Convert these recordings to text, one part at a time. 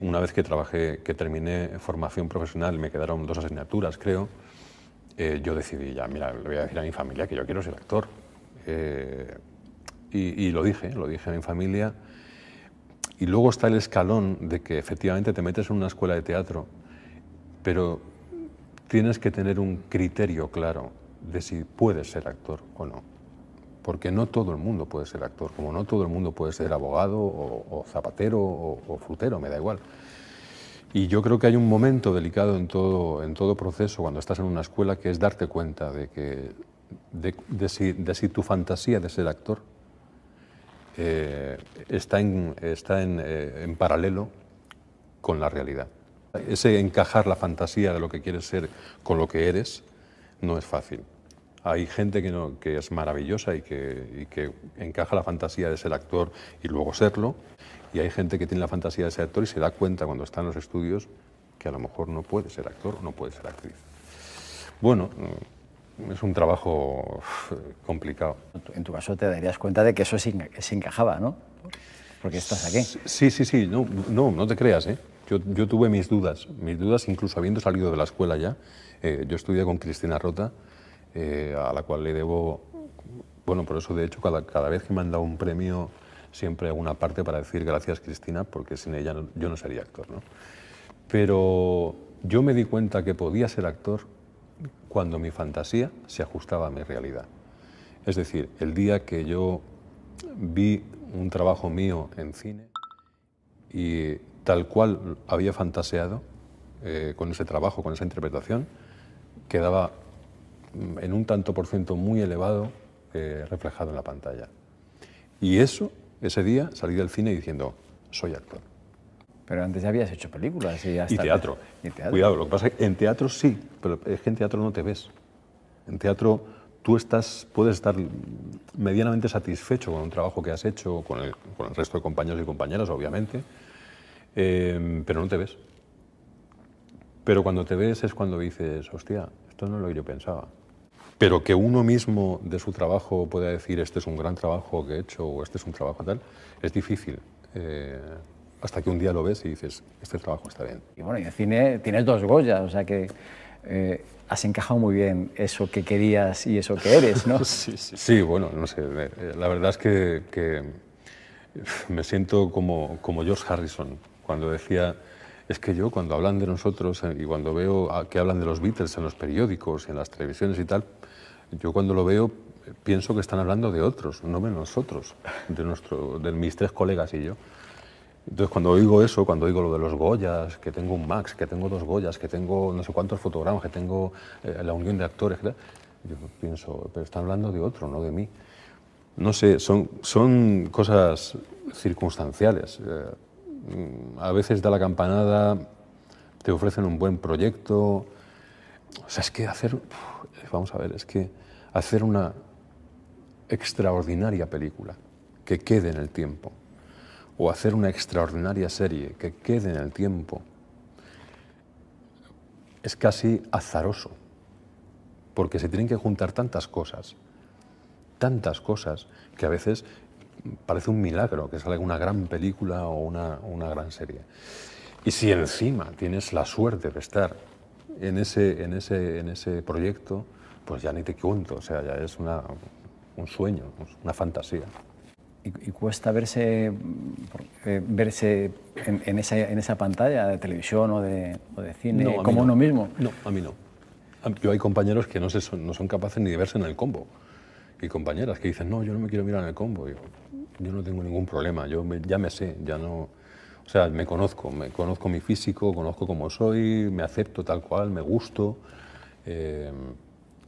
una vez que trabajé, que terminé formación profesional, me quedaron dos asignaturas, creo, eh, yo decidí ya, mira, le voy a decir a mi familia que yo quiero ser actor. Eh, y, lo dije, lo dije a mi familia. Y luego está el escalón de que efectivamente te metes en una escuela de teatro, pero tienes que tener un criterio claro de si puedes ser actor o no porque no todo el mundo puede ser actor, como no todo el mundo puede ser abogado o, zapatero o, frutero, me da igual. Y yo creo que hay un momento delicado en todo, en todo proceso, cuando estás en una escuela, que es darte cuenta de que si, tu fantasía de ser actor eh, está, en, está en, eh, en paralelo con la realidad. Ese encajar la fantasía de lo que quieres ser con lo que eres no es fácil hay gente que, es maravillosa y que, encaja la fantasía de ser actor y luego serlo, y hay gente que tiene la fantasía de ser actor y se da cuenta cuando está en los estudios que a lo mejor no puede ser actor o no puede ser actriz. Bueno, mm, es un trabajo complicado. En tu caso te darías cuenta de que eso se, encajaba, ¿no? Porque estás aquí. Sí, sí, sí, no, no, te creas, ¿eh? Yo, tuve mis dudas, mis dudas incluso habiendo salido de la escuela ya. Eh, yo estudié con Cristina Rota eh, a la cual le debo, bueno, por eso de hecho cada, vez que me han dado un premio siempre alguna una parte para decir gracias Cristina, porque sin ella yo no sería actor. Pero yo me di cuenta que podía ser actor cuando mi fantasía se ajustaba a mi realidad. Es decir, el día que yo vi un trabajo mío en cine y tal cual había fantaseado eh, con ese trabajo, con esa interpretación, quedaba Mm, en un tanto por ciento muy elevado eh, reflejado en la pantalla. Y eso, ese día, salí del cine diciendo, soy actor. Pero antes ya habías hecho películas y, teatro. Cuidado, lo que pasa es que en teatro sí, pero es que en teatro no te ves. En teatro tú estás, puedes estar medianamente satisfecho con un trabajo que has hecho, con el, con el resto de compañeros y compañeras, obviamente, em, pero no te ves. Pero cuando te ves es cuando dices, hostia, esto no es lo que yo pensaba pero que uno mismo de su trabajo pueda decir este es un gran trabajo que he hecho o este es un trabajo tal, es difícil. Eh, hasta que un día lo ves y dices, este trabajo está bien. Y bueno, y en cine tienes dos Goyas, o sea que eh, has encajado muy bien eso que querías y eso que eres, ¿no? sí, sí. sí, bueno, no sé, eh, la verdad es que, me siento como, como George Harrison, cuando decía es que yo cuando hablan de nosotros eh, y cuando veo que hablan de los Beatles en los periódicos y en las televisiones y tal, yo cuando lo veo eh, pienso que están hablando de otros, no de nosotros, de, nuestro, de mis tres colegas y yo. Entonces, cuando oigo eso, cuando oigo lo de los Goyas, que tengo un Max, que tengo dos Goyas, que tengo no sé cuántos fotogramas, que tengo eh, la unión de actores, yo pienso, pero están hablando de otro, no de mí. No sé, son, son cosas circunstanciales a veces da la campanada, te ofrecen un buen proyecto. O sea, es que hacer, vamos a ver, es que hacer una extraordinaria película que quede en el tiempo, o hacer una extraordinaria serie que quede en el tiempo, es casi azaroso, porque se tienen que juntar tantas cosas, tantas cosas, que a veces parece un milagro que salga una gran película o una, una gran serie. Y si encima tienes la suerte de estar en ese, en ese, en ese proyecto, pues ya ni te cuento, o sea, ya es una, un sueño, una fantasía. Y, cuesta verse, eh, verse en, esa, en, esa, pantalla de televisión o de, o de cine como uno mismo. No, a mí no. Yo hay compañeros que no, se no son capaces ni de verse en el combo y compañeras que dicen, no, yo no me quiero mirar en el combo. Yo, no tengo ningún problema, yo ya me sé, ya no... O sea, me conozco, me conozco mi físico, conozco cómo soy, me acepto tal cual, me gusto. Eh,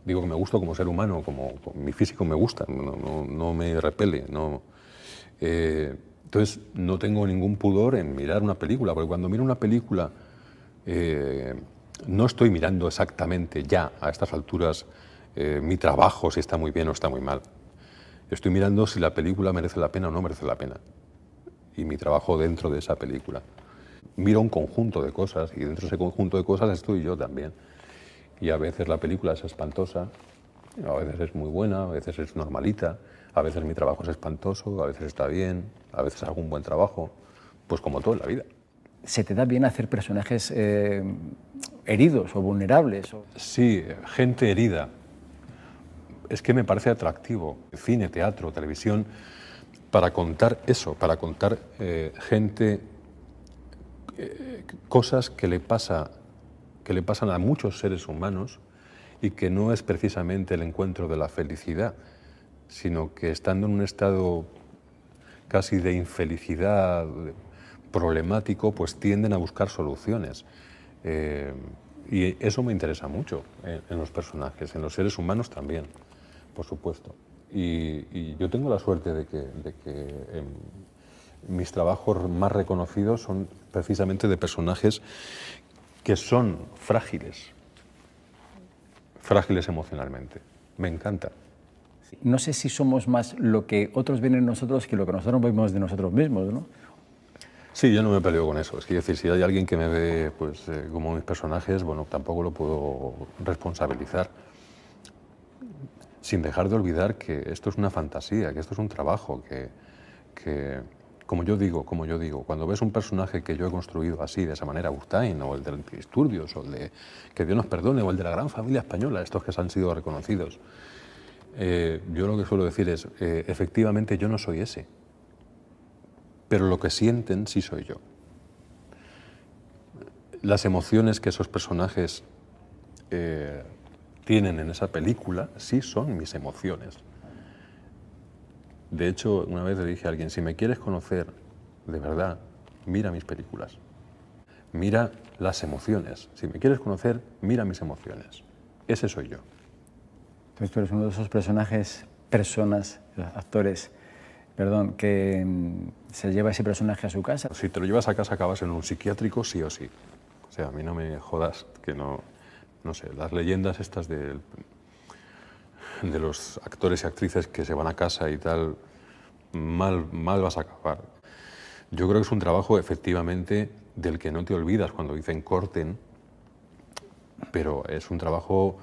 digo que me gusto como ser humano, como, mi físico me gusta, no, me repele. No, eh, entonces, no tengo ningún pudor en mirar una película, porque cuando miro una película, eh, no estoy mirando exactamente ya a estas alturas eh, mi trabajo, si está muy bien o está muy mal. Estoy mirando si la película merece la pena o no merece la pena. Y mi trabajo dentro de esa película. Miro un conjunto de cosas y dentro de ese conjunto de cosas estoy yo también. Y a veces la película es espantosa, a veces es muy buena, a veces es normalita, a veces mi trabajo es espantoso, a veces está bien, a veces hago un buen trabajo, pues como todo en la vida. ¿Se te da bien hacer personajes eh, heridos o vulnerables? Sí, gente herida es que me parece atractivo. Cine, teatro, televisión, para contar eso, para contar eh, gente, eh, cosas que le, pasa, que le pasan a muchos seres humanos y que no es precisamente el encuentro de la felicidad, sino que estando en un estado casi de infelicidad problemático, pues tienden a buscar soluciones. Eh, y eso me interesa mucho en los personajes, en los seres humanos también por supuesto. Y, yo tengo la suerte de que, em, mis trabajos más reconocidos son precisamente de personajes que son frágiles, frágiles emocionalmente. Me encanta. No sé si somos más lo que otros ven en nosotros que lo que nosotros vemos de nosotros mismos, ¿no? Sí, yo no me peleo con eso. Es decir, si hay alguien que me ve pues, eh, como mis personajes, bueno, tampoco lo puedo responsabilizar sin dejar de olvidar que esto es una fantasía, que esto es un trabajo, que, como yo digo, como yo digo, cuando ves un personaje que yo he construido así, de esa manera, Gustain, o el de Disturbios, o el de Que Dios nos perdone, o el de la gran familia española, estos que se han sido reconocidos, eh, yo lo que suelo decir es, eh, efectivamente yo no soy ese, pero lo que sienten sí soy yo. Las emociones que esos personajes eh, tienen en esa película sí son mis emociones. De hecho, una vez le dije a alguien, si me quieres conocer de verdad, mira mis películas, mira las emociones. Si me quieres conocer, mira mis emociones. Ese soy yo. Entonces tú eres uno de esos personajes, personas, actores, perdón, que mm, se lleva ese personaje a su casa. Si te lo llevas a casa acabas en un psiquiátrico, sí o sí. O sea, a mí no me jodas que no no sé, las leyendas estas de, los actores y actrices que se van a casa y tal, mal, mal vas a acabar. Yo creo que es un trabajo efectivamente del que no te olvidas cuando dicen corten, pero es un trabajo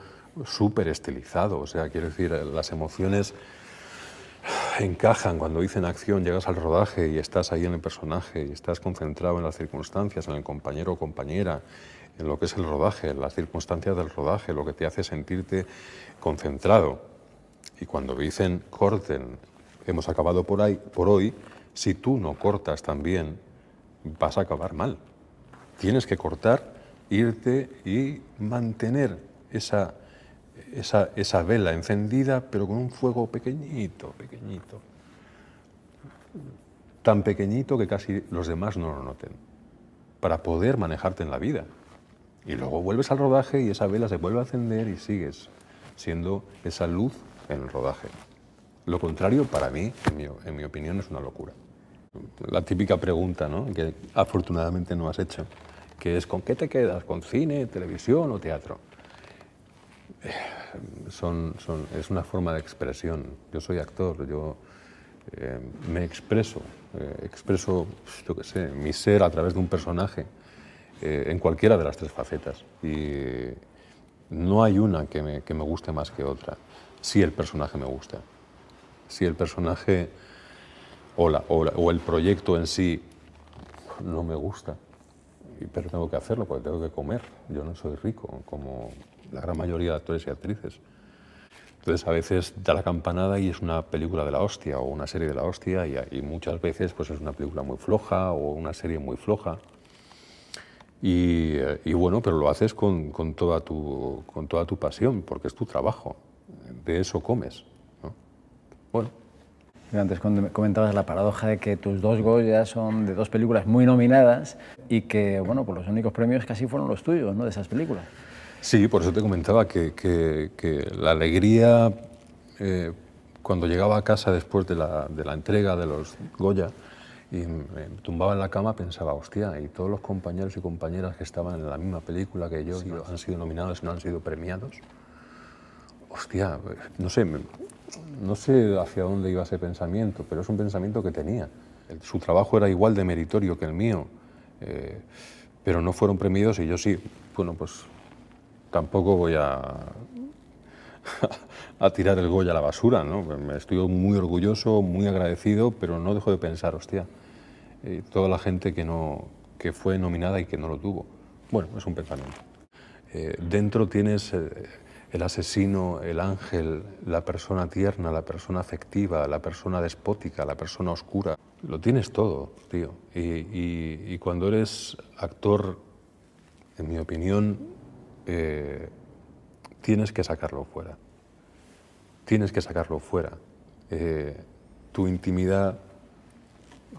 súper estilizado, o sea, quiero decir, las emociones encajan cuando dicen acción, llegas al rodaje y estás ahí en el personaje y estás concentrado en las circunstancias, en el compañero o compañera, en lo que es el rodaje, en las circunstancias del rodaje, lo que te hace sentirte concentrado. Y cuando dicen corten, hemos acabado por, ahí, por hoy, si tú no cortas también, vas a acabar mal. Tienes que cortar, irte y mantener esa esa, esa vela encendida, pero con un fuego pequeñito, pequeñito. Tan pequeñito que casi los demás no lo noten. Para poder manejarte en la vida. Y luego vuelves al rodaje y esa vela se vuelve a encender y sigues siendo esa luz en el rodaje. Lo contrario, para mí, en mi, opinión, es una locura. La típica pregunta, ¿no? que afortunadamente no has hecho, que es ¿con qué te quedas? ¿Con cine, televisión o teatro? son, son, es una forma de expresión. Yo soy actor, yo eh, me expreso, eh, expreso, yo qué sé, mi ser a través de un personaje, eh, en cualquiera de las tres facetas. Y no hay una que me, guste más que otra, si el personaje me gusta. Si el personaje o, o, o el proyecto en sí no me gusta, pero tengo que hacerlo porque tengo que comer. Yo no soy rico, como la gran mayoría de actores y actrices. Entonces a veces da la campanada y es una película de la hostia o una serie de la hostia y, muchas veces pues es una película muy floja o una serie muy floja. Eh, y, bueno, pero lo haces con, con, toda tu, con toda tu pasión, porque es tu trabajo, de eso comes. Bueno. Antes comentabas la paradoja de que tus dos Goya son de dos películas muy nominadas y que, bueno, pues los únicos premios casi fueron los tuyos, ¿no? De esas películas. Sí, por eso te comentaba que, la alegría eh, cuando llegaba a casa después de la, entrega de los Goya y me tumbaba en la cama pensaba, hostia, y todos los compañeros y compañeras que estaban en la misma película que yo y han sido nominados, y no han sido premiados. Hostia, pues, no sé, no sé hacia dónde iba ese pensamiento, pero es un pensamiento que tenía. Su trabajo era igual de meritorio que el mío, eh, pero no fueron premiados y yo sí, bueno, pues tampoco voy a, a tirar el Goya a la basura, ¿no? Pues estoy muy orgulloso, muy agradecido, pero no dejo de pensar, hostia, eh, toda la gente que, no, fue nominada y que no lo tuvo. Bueno, es un pensamiento. Eh, dentro tienes eh, el, asesino, el ángel, la persona tierna, la persona afectiva, la persona despótica, la persona oscura. Lo tienes todo, tío. y cuando eres actor, en mi opinión, eh, tienes que sacarlo fuera. Tienes que sacarlo fuera. Eh, tu intimidad,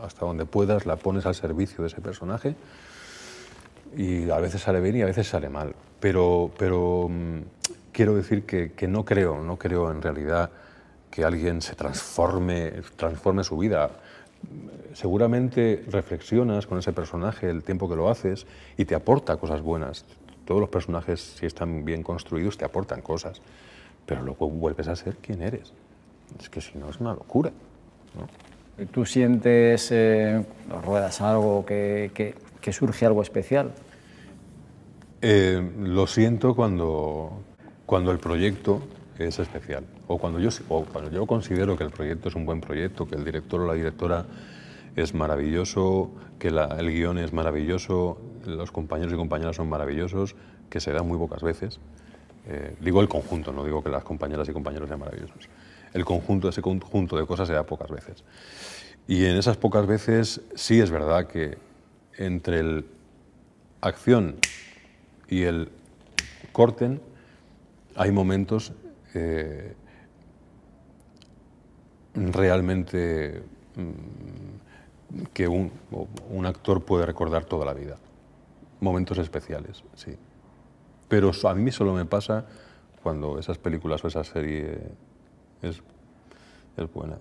hasta donde puedas, la pones al servicio de ese personaje y a veces sale bien y a veces sale mal. Pero, pero mm, quiero decir que, que, no creo, no creo en realidad que alguien se transforme, transforme su vida. Seguramente reflexionas con ese personaje el tiempo que lo haces y te aporta cosas buenas, todos los personajes, si están bien construidos, te aportan cosas, pero luego vuelves a ser quien eres. Es que si no es una locura. ¿Tú sientes, eh, ruedas algo, que, surge algo especial? Eh, lo siento cuando, cuando el proyecto es especial. O cuando, yo, cuando yo considero que el proyecto es un buen proyecto, que el director o la directora es maravilloso, que el guión es maravilloso, los compañeros y compañeras son maravillosos, que se da muy pocas veces. Eh, digo el conjunto, no digo que las compañeras y compañeros sean maravillosos. El conjunto, ese conjunto de cosas se da pocas veces. Y en esas pocas veces sí es verdad que entre el acción y el corten hay momentos eh, realmente mm, que un actor puede recordar toda la vida momentos especiales, sí. Pero a mí solo me pasa cuando esas películas o esa serie es, buena.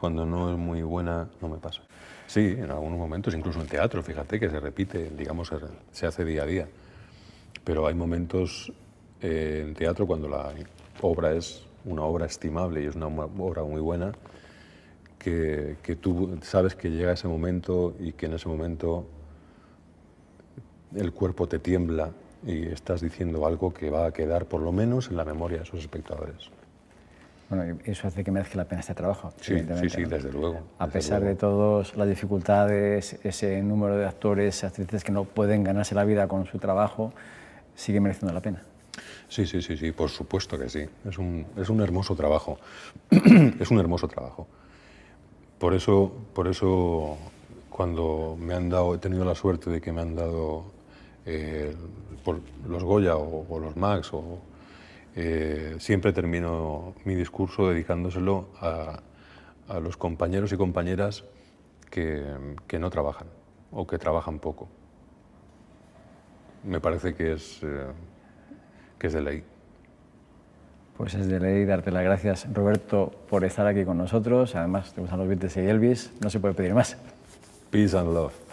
Cuando no es muy buena, no me pasa. Sí, en algunos momentos, incluso en teatro, fíjate que se repite, digamos, se, hace día a día. Pero hay momentos eh, en teatro cuando la obra es una obra estimable y es una obra muy buena, que, que tú sabes que llega ese momento y que en ese momento el cuerpo te tiembla y estás diciendo algo que va a quedar por lo menos en la memoria de sus espectadores. Bueno, eso hace que merezca la pena este trabajo. Sí, sí, desde luego. A pesar de todas las dificultades, ese número de actores, actrices que no pueden ganarse la vida con su trabajo, sigue mereciendo la pena. Sí, sí, sí, sí, por supuesto que sí. Es un, es un hermoso trabajo. es un hermoso trabajo. Por eso, por eso cuando me han dado, he tenido la suerte de que me han dado eh, por los Goya o, los Max, o, eh, siempre termino mi discurso dedicándoselo a, los compañeros y compañeras que, no trabajan o que trabajan poco. Me parece que es, eh, que es de ley. Pues es de ley darte las gracias, Roberto, por estar aquí con nosotros. Además, te gustan los Beatles y Elvis. No se puede pedir más. Peace and love.